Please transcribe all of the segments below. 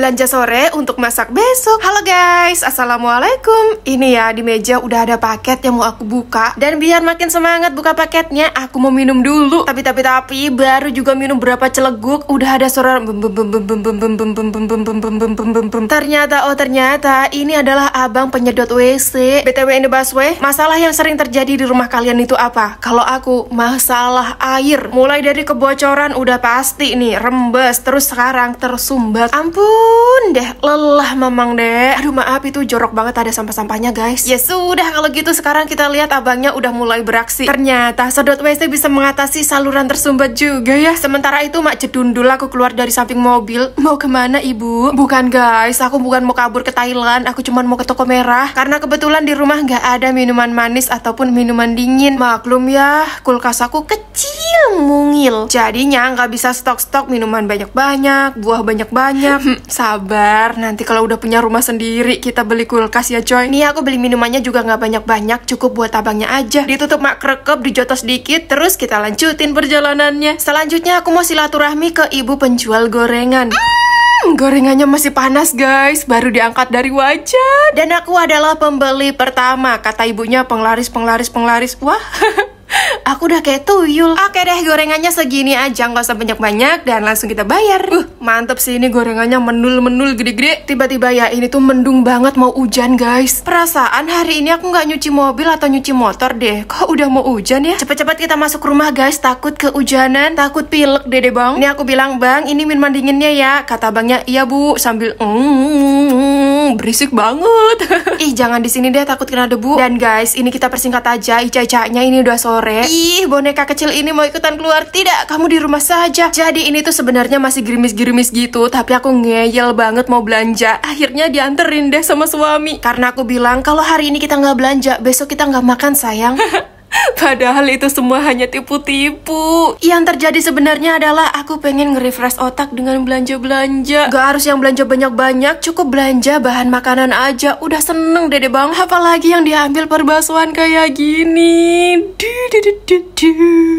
belanja sore untuk masak besok. Halo guys, Assalamualaikum. Ini ya di meja udah ada paket yang mau aku buka. Dan biar makin semangat buka paketnya, aku mau minum dulu. Tapi tapi tapi baru juga minum berapa celeguk, udah ada suara Ternyata oh ternyata ini adalah abang penyedot WC. BTW ini busway, masalah yang sering terjadi di rumah kalian itu apa? Kalau aku masalah air. Mulai dari kebocoran udah pasti nih, rembes, terus sekarang tersumbat. Ampun ampun deh, lelah memang deh. Aduh maaf itu jorok banget ada sampah-sampahnya guys. Ya sudah kalau gitu sekarang kita lihat abangnya udah mulai beraksi. Ternyata sedot WC bisa mengatasi saluran tersumbat juga ya. Sementara itu mak jedundul aku keluar dari samping mobil. Mau kemana ibu? Bukan guys, aku bukan mau kabur ke Thailand. Aku cuma mau ke toko merah. Karena kebetulan di rumah nggak ada minuman manis ataupun minuman dingin. Maklum ya, kulkas aku kecil mungil. Jadinya nggak bisa stok-stok minuman banyak-banyak, buah banyak-banyak. Sabar, nanti kalau udah punya rumah sendiri kita beli kulkas ya coy. Nih aku beli minumannya juga nggak banyak-banyak, cukup buat abangnya aja. Ditutup mak krekep, dijotos sedikit, terus kita lanjutin perjalanannya. Selanjutnya aku mau silaturahmi ke ibu penjual gorengan. Hmm, gorengannya masih panas guys, baru diangkat dari wajan. Dan aku adalah pembeli pertama, kata ibunya penglaris, penglaris, penglaris. Wah, Aku udah kayak tuyul. Oke deh, gorengannya segini aja, Gak usah banyak-banyak dan langsung kita bayar. Uh, mantep sih ini gorengannya menul-menul gede-gede. Tiba-tiba ya ini tuh mendung banget mau hujan guys. Perasaan hari ini aku gak nyuci mobil atau nyuci motor deh. Kok udah mau hujan ya? Cepet-cepet kita masuk rumah guys, takut kehujanan, takut pilek dede bang. Ini aku bilang bang, ini minuman dinginnya ya. Kata bangnya, iya bu sambil mm -mm. mm, mm berisik banget. Ih, jangan di sini deh, takut kena debu. Dan guys, ini kita persingkat aja, Ica-icanya ini udah sore. Ih, boneka kecil ini mau ikutan keluar. Tidak, kamu di rumah saja. Jadi ini tuh sebenarnya masih gerimis-gerimis gitu, tapi aku ngeyel banget mau belanja. Akhirnya dianterin deh sama suami. Karena aku bilang, kalau hari ini kita nggak belanja, besok kita nggak makan, sayang. Padahal itu semua hanya tipu-tipu. Yang terjadi sebenarnya adalah aku pengen nge-refresh otak dengan belanja-belanja. Gak harus yang belanja banyak-banyak, cukup belanja bahan makanan aja. Udah seneng dede bang, apalagi yang diambil perbasuhan kayak gini. Du, du, du, du, du.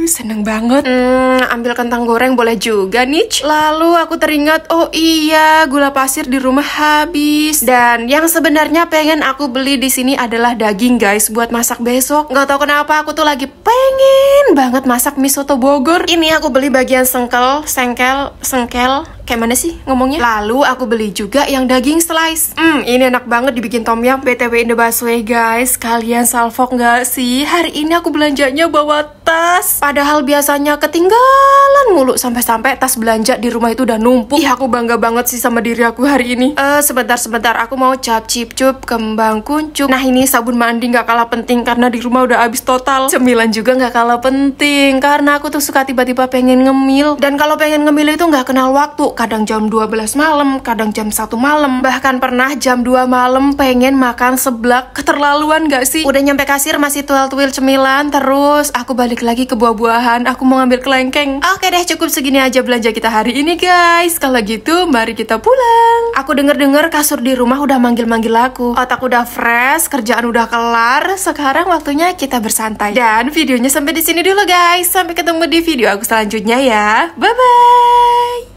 Seneng banget. Hmm, ambil kentang goreng boleh juga nih. Lalu aku teringat, oh iya gula pasir di rumah habis. Dan yang sebenarnya pengen aku beli di sini adalah daging guys buat masak besok. Gak tau kenapa aku tuh lagi pengen banget masak mie soto Bogor. Ini aku beli bagian sengkel, sengkel, sengkel, kayak mana sih ngomongnya? Lalu aku beli juga yang daging slice. Hmm, ini enak banget dibikin tom yum. BTW in the way, guys, kalian salfok nggak sih? Hari ini aku belanjanya bawa tas. Padahal biasanya ketinggalan mulu sampai-sampai tas belanja di rumah itu udah numpuk. Ih, aku bangga banget sih sama diri aku hari ini. Eh, uh, sebentar-sebentar aku mau cap cip cup kembang kuncup. Nah, ini sabun mandi nggak kalah penting karena di rumah udah habis total. Cemilan juga nggak kalah penting karena aku tuh suka tiba-tiba pengen ngemil dan kalau pengen ngemil itu nggak kenal waktu kadang jam 12 malam, kadang jam 1 malam, bahkan pernah jam 2 malam pengen makan seblak. Keterlaluan gak sih? Udah nyampe kasir masih tuil-tuil cemilan, terus aku balik lagi ke buah-buahan, aku mau ngambil kelengkeng. Oke deh, cukup segini aja belanja kita hari ini guys. Kalau gitu, mari kita pulang. Aku denger-dengar kasur di rumah udah manggil-manggil aku. Otak udah fresh, kerjaan udah kelar. Sekarang waktunya kita bersantai. Dan videonya sampai di sini dulu guys. Sampai ketemu di video aku selanjutnya ya. Bye-bye.